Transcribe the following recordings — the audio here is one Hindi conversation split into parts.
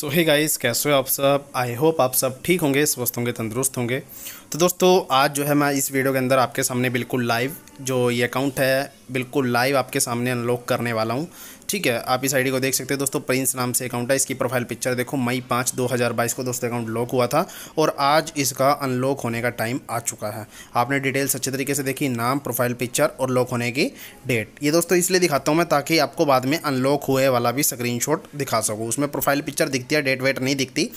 सो हे गाइस कैसे हो आप सब आई होप आप सब ठीक होंगे स्वस्थ होंगे तंदुरुस्त होंगे तो दोस्तों आज जो है मैं इस वीडियो के अंदर आपके सामने बिल्कुल लाइव जो ये अकाउंट है बिल्कुल लाइव आपके सामने अनलॉक करने वाला हूँ ठीक है आप इस आईडी को देख सकते हैं दोस्तों प्रिंस नाम से अकाउंट है इसकी प्रोफाइल पिक्चर देखो मई पाँच दो हज़ार बाईस को दोस्तों अकाउंट लॉक हुआ था और आज इसका अनलॉक होने का टाइम आ चुका है आपने डिटेल्स अच्छे तरीके से देखी नाम प्रोफाइल पिक्चर और लॉक होने की डेट ये दोस्तों इसलिए दिखाता हूँ मैं ताकि आपको बाद में अनलॉक हुए वाला भी स्क्रीन दिखा सकूँ उसमें प्रोफाइल पिक्चर दिखती है डेट वेट नहीं दिखती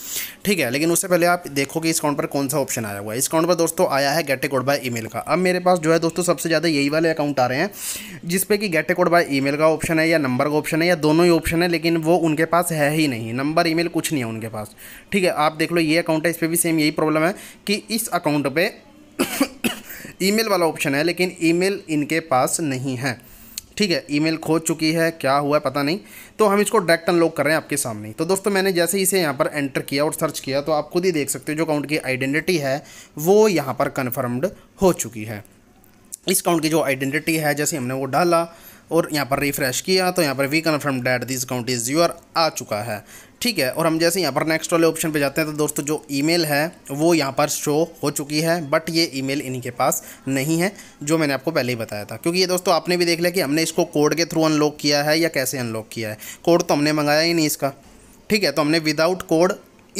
ठीक है लेकिन उससे पहले आप देखो कि इस अकाउंट पर कौन सा ऑप्शन आया हुआ है इस अकाउंट पर दोस्तों आया है get a code by mail का अब मेरे पास जो है दोस्तों सबसे ज़्यादा यही वाले अकाउंट आ रहे हैं जिसपे कि get a code by mail का ऑप्शन है या नंबर का ऑप्शन है या दोनों ही ऑप्शन है लेकिन वो उनके पास है ही नहीं नंबर ईमेल कुछ नहीं है उनके पास ठीक है आप देख लो ये अकाउंट है इस पर भी सेम यही प्रॉब्लम है कि इस अकाउंट पे ईमेल वाला ऑप्शन है लेकिन ईमेल इनके पास नहीं है ठीक है ईमेल खोज चुकी है क्या हुआ है पता नहीं तो हम इसको डायरेक्ट अनलॉक कर रहे हैं आपके सामने तो दोस्तों मैंने जैसे इसे यहाँ पर एंटर किया और सर्च किया तो आप खुद ही देख सकते हो जो अकाउंट की आइडेंटिटी है वो यहाँ पर कन्फर्म्ड हो चुकी है इस अकाउंट की जो आइडेंटिटी है जैसे हमने वो डाला और यहाँ पर रिफ्रेश किया तो यहाँ पर we confirm that this account is your आ चुका है ठीक है और हम जैसे यहाँ पर नेक्स्ट वाले ऑप्शन पे जाते हैं तो दोस्तों जो ईमेल है वो यहाँ पर शो हो चुकी है बट ये ईमेल इन्हीं के पास नहीं है जो मैंने आपको पहले ही बताया था क्योंकि ये दोस्तों आपने भी देख लिया कि हमने इसको कोड के थ्रू अनलॉक किया है या कैसे अनलॉक किया है कोड तो हमने मंगाया ही नहीं इसका ठीक है तो हमने विदाउट कोड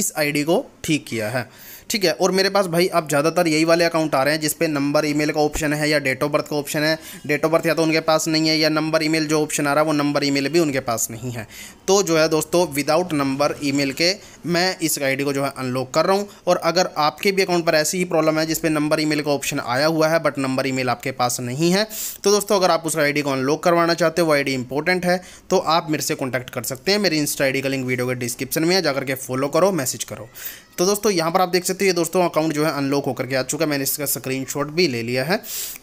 इस आई को ठीक किया है ठीक है और मेरे पास भाई अब ज़्यादातर यही वाले अकाउंट आ रहे हैं जिसपे नंबर ईमेल का ऑप्शन है या डेट ऑफ बर्थ का ऑप्शन है डेट ऑफ बर्थ या तो उनके पास नहीं है या नंबर ईमेल जो ऑप्शन आ रहा है वो नंबर ईमेल भी उनके पास नहीं है तो जो है दोस्तों विदाउट नंबर ईमेल के मैं इस आईडी को जो है अनलॉक कर रहा हूँ और अगर आपके भी अकाउंट पर ऐसी ही प्रॉब्लम है जिसपे नंबर ई का ऑप्शन आया हुआ है बट नंबर ई आपके पास नहीं है तो दोस्तों अगर आप उस आई को अनलॉक करवाना चाहते हो वो आई इंपॉर्टेंट है तो आप मेरे से कॉन्टैक्ट कर सकते हैं मेरी इंस्टा आई का लिंक वीडियो के डिस्क्रिप्शन में है जाकर के फॉलो करो मैसेज करो तो दोस्तों यहाँ पर आप देख सकते हैं दोस्तों अकाउंट जो है अनलॉक होकर के आ चुका है मैंने इसका स्क्रीनशॉट भी ले लिया है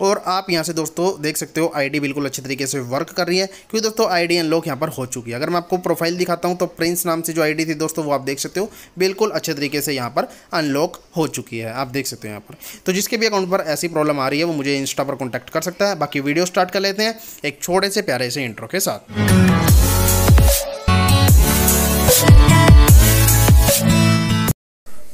और आप यहाँ से दोस्तों देख सकते हो आईडी बिल्कुल अच्छे तरीके से वर्क कर रही है क्योंकि दोस्तों आईडी अनलॉक यहाँ पर हो चुकी है अगर मैं आपको प्रोफाइल दिखाता हूँ तो प्रिंस नाम से जो आई थी दोस्तों वो आप देख सकते हो बिल्कुल अच्छे तरीके से यहाँ पर अनलॉक हो चुकी है आप देख सकते हो यहाँ पर तो जिसके भी अकाउंट पर ऐसी प्रॉब्लम आ रही है वो मुझे इंस्टा पर कॉन्टैक्ट कर सकता है बाकी वीडियो स्टार्ट कर लेते हैं एक छोटे से प्यारे से इंट्रो के साथ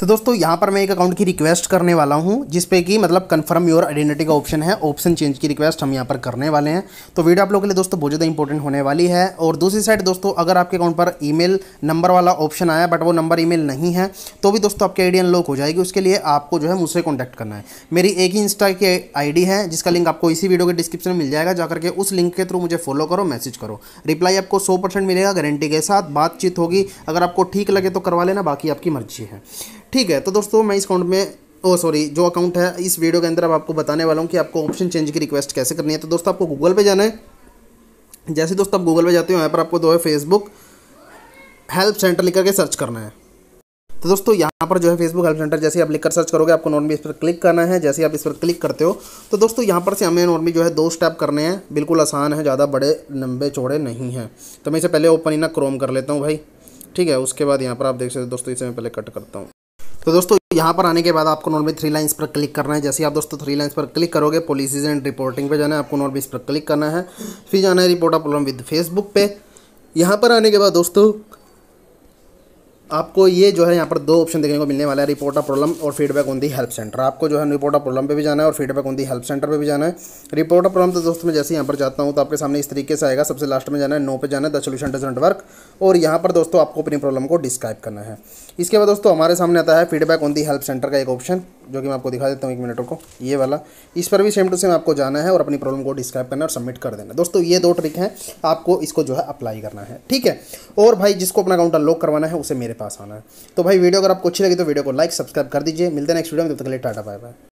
तो दोस्तों यहाँ पर मैं एक अकाउंट की रिक्वेस्ट करने वाला हूँ जिसपे कि मतलब कन्फर्म योर आइडेंटिटी का ऑप्शन है ऑप्शन चेंज की रिक्वेस्ट हम यहाँ पर करने वाले हैं तो वीडियो आप लोगों के लिए दोस्तों बहुत ज़्यादा इंपॉर्टेंट होने वाली है और दूसरी साइड दोस्तों अगर आपके अकाउंट पर ईमेल नंबर वाला ऑप्शन आया बट वो नंबर ई नहीं है तो भी दोस्तों आपकी आई अनलॉक हो जाएगी उसके लिए आपको जो है मुझसे कॉन्टैक्ट करना है मेरी एक ही इंस्टा की आई है जिसका लिंक आपको इसी वीडियो के डिस्क्रिप्शन में मिल जाएगा जाकर के उस लिंक के थ्रू मुझे फॉलो करो मैसेज करो रिप्लाई आपको सौ मिलेगा गारंटी के साथ बातचीत होगी अगर आपको ठीक लगे तो करवा लेना बाकी आपकी मर्जी है ठीक है तो दोस्तों मैं इस अकाउंट में ओ सॉरी जो अकाउंट है इस वीडियो के अंदर अब आपको बताने वाला हूँ कि आपको ऑप्शन चेंज की रिक्वेस्ट कैसे करनी है तो दोस्तों आपको गूगल पे जाना है जैसे दोस्तों आप गूगल पे जाते हो यहाँ पर आपको दो है फेसबुक हेल्प सेंटर लिख करके सर्च करना है तो दोस्तों यहाँ पर जो है फेसबुक हेल्प सेंटर जैसे आप लिखकर सर्च करोगे आपको नॉर्मली इस पर क्लिक करना है जैसे आप इस पर क्लिक करते हो तो दोस्तों यहाँ पर से हमें नॉर्मली जो है दो स्टेप करने हैं बिल्कुल आसान है ज़्यादा बड़े लंबे चौड़े नहीं हैं तो मैं इसे पहले ओपन ही ना क्रोम कर लेता हूँ भाई ठीक है उसके बाद यहाँ पर आप देख सकते हो दोस्तों इसे मैं पहले कट करता हूँ तो दोस्तों यहाँ पर आने के बाद आपको नॉर्मली थ्री लाइन्स पर क्लिक करना है जैसे आप दोस्तों थ्री लाइन्स पर क्लिक करोगे पॉलिसीज एंड रिपोर्टिंग पे जाना है आपको नॉर्मली इस पर क्लिक करना है फिर जाना है report a problem with Facebook पे यहाँ पर आने के बाद दोस्तों आपको ये जो है यहाँ पर दो ऑप्शन देखने को मिलने वाला है रिपोर्ट ऑफ प्रॉब्लम और feedback on the help centre आपको जो है रिपोर्ट ऑफ प्रॉब्लम पे भी जाना है और feedback on the help centre पे भी जाना है रिपोर्ट ऑफ प्रॉब्लम तो दोस्तों मैं जैसे यहाँ पर जाता हूँ तो आपके सामने इस तरीके से आएगा सबसे लास्ट में जाना है नो पे जाना है द सोल्यूशन नॉट वर्क और यहाँ पर दोस्तों आपको अपनी प्रॉब्लम को डिस्क्राइब करना है इसके बाद दोस्तों हमारे सामने आता है feedback on the help centre का एक ऑप्शन जो कि मैं आपको दिखा देता हूँ एक मिनट को ये वाला इस पर भी सेम टू सेम आपको जाना है और अपनी प्रॉब्लम को डिस्क्राइब करना और सबमिट कर देना दोस्तों ये दो ट्रिक हैं आपको इसको जो है अप्लाई करना है ठीक है और भाई जिसको अपना अकाउंट अनलॉक करवाना है उसे मेरे पास आना है तो भाई वीडियो अगर आपको अच्छी लगी तो वीडियो को लाइक सब्सक्राइब कर दीजिए मिलते हैं नेक्स्ट वीडियो में तब तक के लिए टाटा बाय बाय